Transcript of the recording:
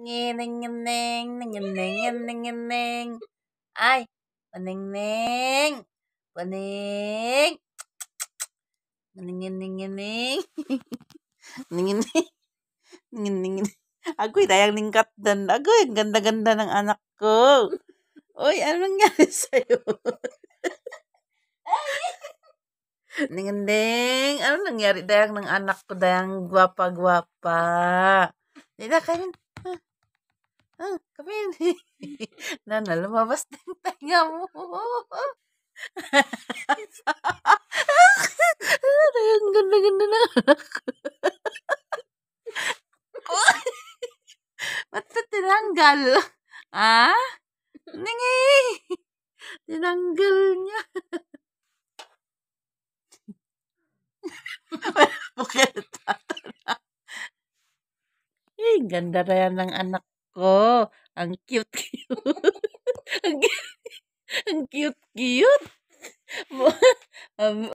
ngining ngining ngining ngining ngining ai bening ning bening ngining ngining ngining ngining ngining ngining aku yang ningkat dan aku yang ganda-ganda ng anakku Uy, ano nga sa'yo? Ninganding, ano nangyari dayang ng anak ko dayang guapa gwapa Dida kainin. ah, come in. Nana, lumabas din tenga mo. Ang ganda-ganda na Ba't pa tinanggal? Ah? Ningi! Tinanggal niya. Bakit tatanang? Eh, ganda na ng anak ko. Ang cute cute. ang, cute cute. um,